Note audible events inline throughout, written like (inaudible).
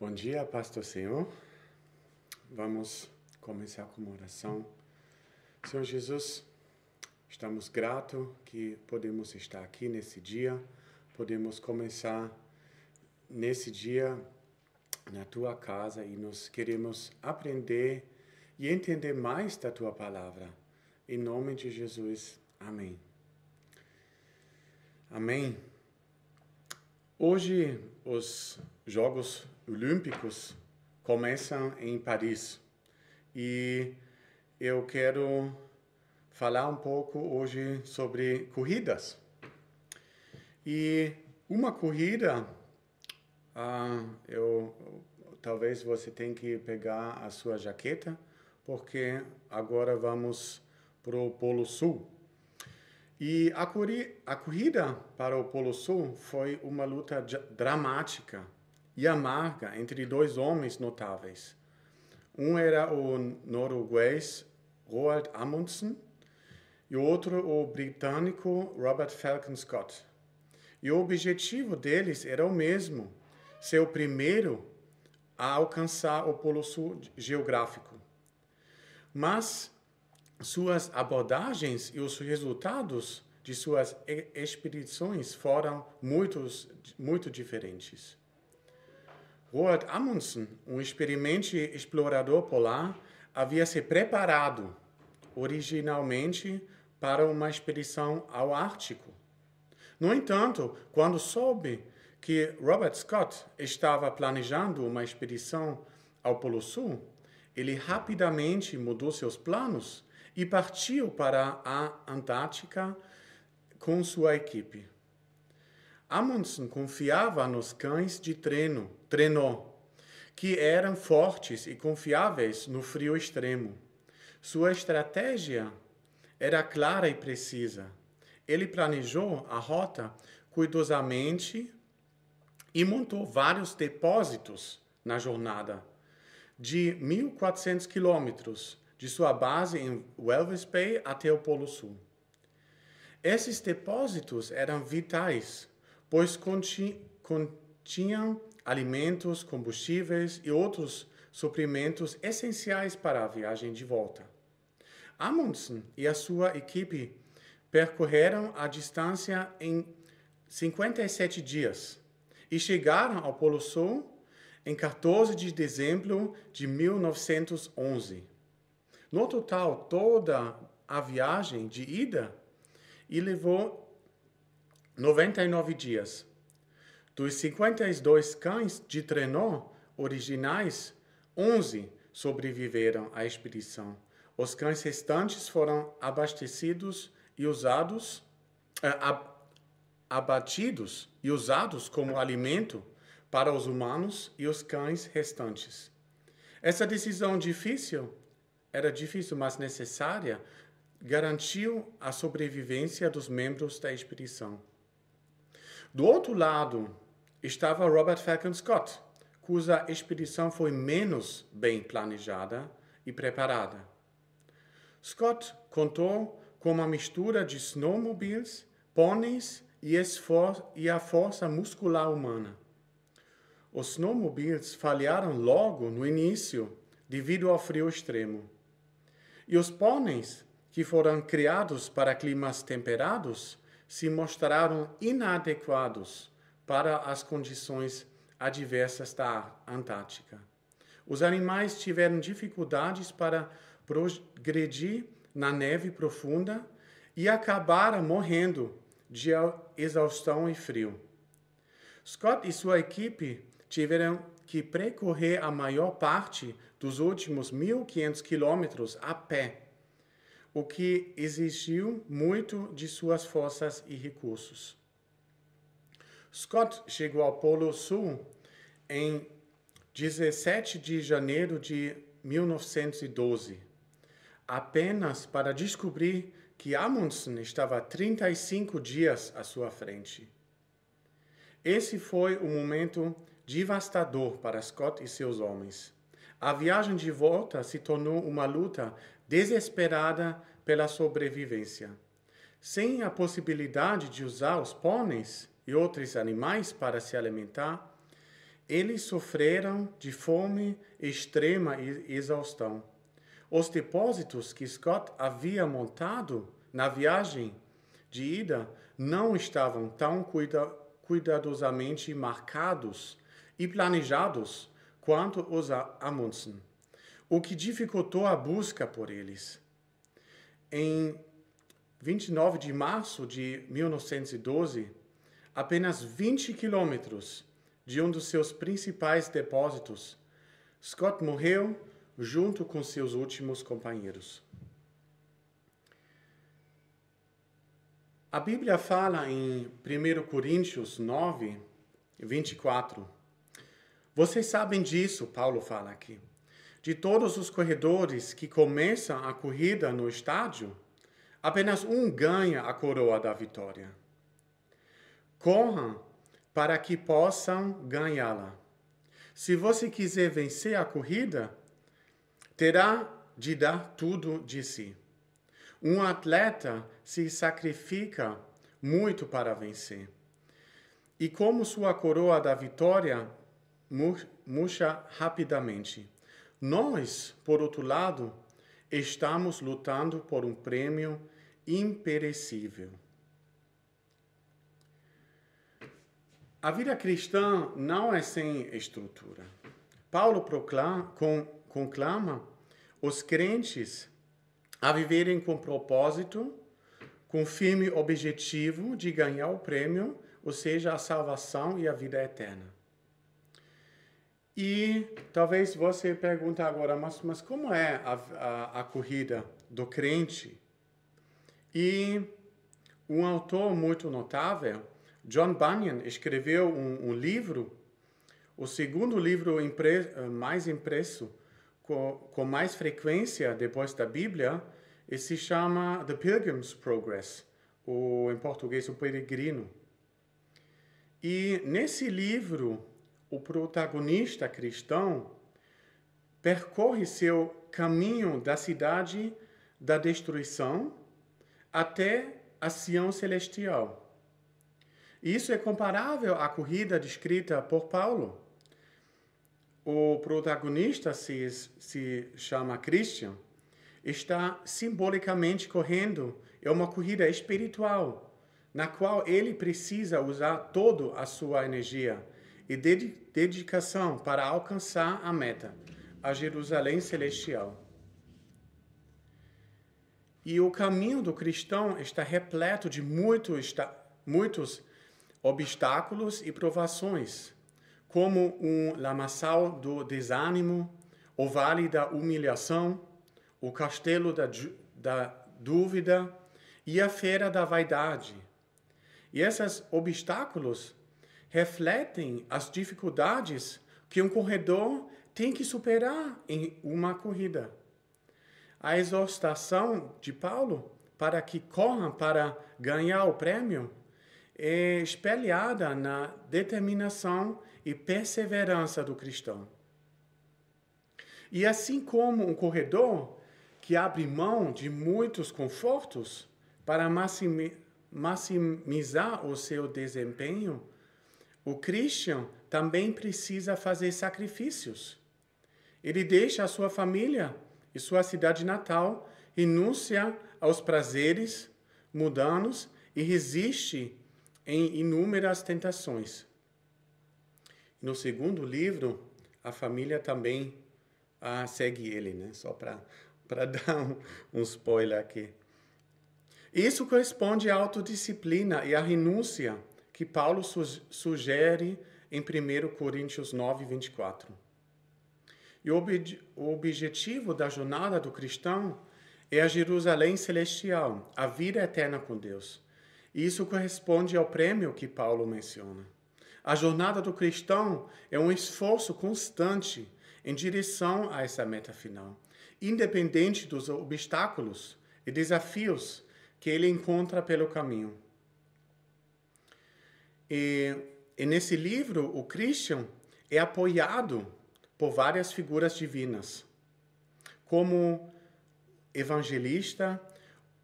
Bom dia, Pastor Senhor. Vamos começar com uma oração. Senhor Jesus, estamos gratos que podemos estar aqui nesse dia, podemos começar nesse dia na tua casa e nós queremos aprender e entender mais da tua palavra. Em nome de Jesus, amém. Amém. Hoje, os Jogos Olímpicos começam em Paris e eu quero falar um pouco hoje sobre corridas. E uma corrida, ah, eu talvez você tenha que pegar a sua jaqueta, porque agora vamos para o Polo Sul. E a, a corrida para o Polo Sul foi uma luta dramática e amarga entre dois homens notáveis. Um era o norueguês Roald Amundsen e o outro o britânico Robert Falcon Scott. E o objetivo deles era o mesmo, ser o primeiro a alcançar o Polo Sul geográfico. Mas suas abordagens e os resultados de suas expedições foram muitos, muito diferentes. Roald Amundsen, um experimente explorador polar, havia se preparado originalmente para uma expedição ao Ártico. No entanto, quando soube que Robert Scott estava planejando uma expedição ao Polo Sul, ele rapidamente mudou seus planos e partiu para a Antártica com sua equipe. Amundsen confiava nos cães de treino, trenó, que eram fortes e confiáveis no frio extremo. Sua estratégia era clara e precisa. Ele planejou a rota cuidadosamente e montou vários depósitos na jornada de 1.400 quilômetros de sua base em Welvis Bay até o Polo Sul. Esses depósitos eram vitais, pois continham alimentos, combustíveis e outros suprimentos essenciais para a viagem de volta. Amundsen e a sua equipe percorreram a distância em 57 dias e chegaram ao Polo Sul em 14 de dezembro de 1911. No total, toda a viagem de ida e levou 99 dias. Dos 52 cães de trenó originais, 11 sobreviveram à expedição. Os cães restantes foram abastecidos e usados, eh, abatidos e usados como alimento para os humanos e os cães restantes. Essa decisão difícil era difícil, mas necessária, garantiu a sobrevivência dos membros da expedição. Do outro lado estava Robert Falcon Scott, cuja expedição foi menos bem planejada e preparada. Scott contou com uma mistura de snowmobiles, pôneis e, e a força muscular humana. Os snowmobiles falharam logo no início devido ao frio extremo. E os pôneis, que foram criados para climas temperados, se mostraram inadequados para as condições adversas da Antártica. Os animais tiveram dificuldades para progredir na neve profunda e acabaram morrendo de exaustão e frio. Scott e sua equipe tiveram que percorrer a maior parte dos últimos 1.500 quilômetros a pé, o que exigiu muito de suas forças e recursos. Scott chegou ao Polo Sul em 17 de janeiro de 1912, apenas para descobrir que Amundsen estava 35 dias à sua frente. Esse foi o momento devastador para Scott e seus homens. A viagem de volta se tornou uma luta desesperada pela sobrevivência. Sem a possibilidade de usar os pôneis e outros animais para se alimentar, eles sofreram de fome extrema e exaustão. Os depósitos que Scott havia montado na viagem de ida não estavam tão cuida cuidadosamente marcados e planejados quanto os Amundsen, o que dificultou a busca por eles. Em 29 de março de 1912, apenas 20 quilômetros de um dos seus principais depósitos, Scott morreu junto com seus últimos companheiros. A Bíblia fala em 1 Coríntios 9, 24 vocês sabem disso, Paulo fala aqui. De todos os corredores que começam a corrida no estádio, apenas um ganha a coroa da vitória. Corram para que possam ganhá-la. Se você quiser vencer a corrida, terá de dar tudo de si. Um atleta se sacrifica muito para vencer. E como sua coroa da vitória murcha rapidamente. Nós, por outro lado, estamos lutando por um prêmio imperecível. A vida cristã não é sem estrutura. Paulo proclama, conclama os crentes a viverem com propósito, com firme objetivo de ganhar o prêmio, ou seja, a salvação e a vida eterna. E talvez você pergunte agora, mas, mas como é a, a, a corrida do crente? E um autor muito notável, John Bunyan, escreveu um, um livro, o segundo livro impre, mais impresso com, com mais frequência depois da Bíblia, e se chama The Pilgrim's Progress, ou em português, O Peregrino. E nesse livro, o protagonista cristão percorre seu caminho da cidade da destruição até a Sião Celestial. Isso é comparável à corrida descrita por Paulo. O protagonista, se, se chama Christian, está simbolicamente correndo, é uma corrida espiritual, na qual ele precisa usar toda a sua energia e dedicação para alcançar a meta, a Jerusalém Celestial. E o caminho do cristão está repleto de muitos, muitos obstáculos e provações, como um lamaçal do desânimo, o vale da humilhação, o castelo da, da dúvida e a feira da vaidade. E esses obstáculos refletem as dificuldades que um corredor tem que superar em uma corrida. A exortação de Paulo para que corra para ganhar o prêmio é espelhada na determinação e perseverança do cristão. E assim como um corredor que abre mão de muitos confortos para maximizar o seu desempenho, o Christian também precisa fazer sacrifícios. Ele deixa a sua família e sua cidade natal, renuncia aos prazeres mudanos e resiste em inúmeras tentações. No segundo livro, a família também ah, segue ele, né? Só para (laughs) dar um, um spoiler aqui. Isso corresponde à autodisciplina e à renúncia que Paulo sugere em 1 Coríntios 9, 24. E o, ob o objetivo da jornada do cristão é a Jerusalém celestial, a vida eterna com Deus. E isso corresponde ao prêmio que Paulo menciona. A jornada do cristão é um esforço constante em direção a essa meta final, independente dos obstáculos e desafios que ele encontra pelo caminho. E, e nesse livro, o Christian é apoiado por várias figuras divinas, como evangelista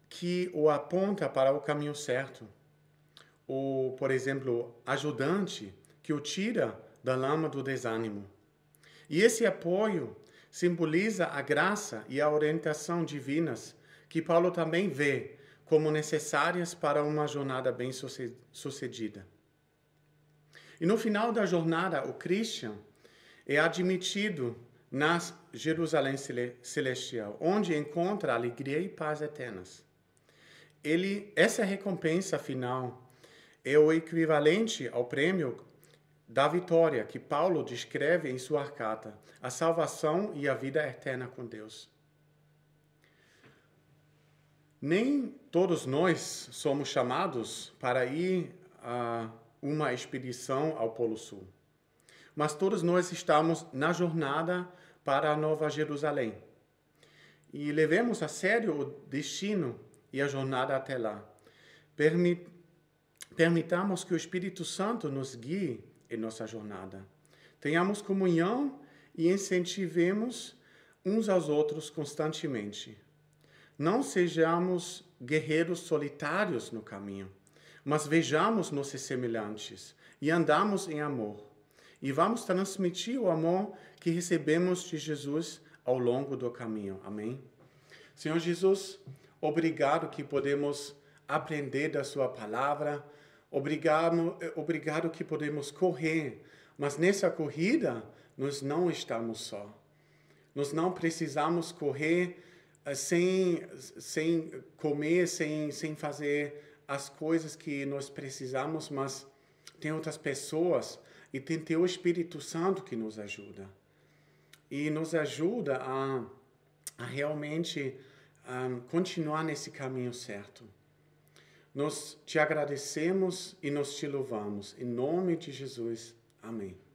que o aponta para o caminho certo, ou, por exemplo, ajudante que o tira da lama do desânimo. E esse apoio simboliza a graça e a orientação divinas que Paulo também vê como necessárias para uma jornada bem-sucedida. E no final da jornada, o Christian é admitido na Jerusalém Celestial, onde encontra alegria e paz eternas. Ele, essa recompensa final é o equivalente ao prêmio da vitória que Paulo descreve em sua carta, a salvação e a vida eterna com Deus. Nem todos nós somos chamados para ir a uh, uma expedição ao Polo Sul. Mas todos nós estamos na jornada para a Nova Jerusalém. E levemos a sério o destino e a jornada até lá. Permitamos que o Espírito Santo nos guie em nossa jornada. Tenhamos comunhão e incentivemos uns aos outros constantemente. Não sejamos guerreiros solitários no caminho, mas vejamos nossos semelhantes e andamos em amor. E vamos transmitir o amor que recebemos de Jesus ao longo do caminho. Amém? Senhor Jesus, obrigado que podemos aprender da Sua palavra. Obrigado, eh, obrigado que podemos correr, mas nessa corrida nós não estamos só. Nós não precisamos correr eh, sem, sem comer, sem, sem fazer as coisas que nós precisamos, mas tem outras pessoas e tem teu Espírito Santo que nos ajuda. E nos ajuda a, a realmente um, continuar nesse caminho certo. Nós te agradecemos e nós te louvamos. Em nome de Jesus. Amém.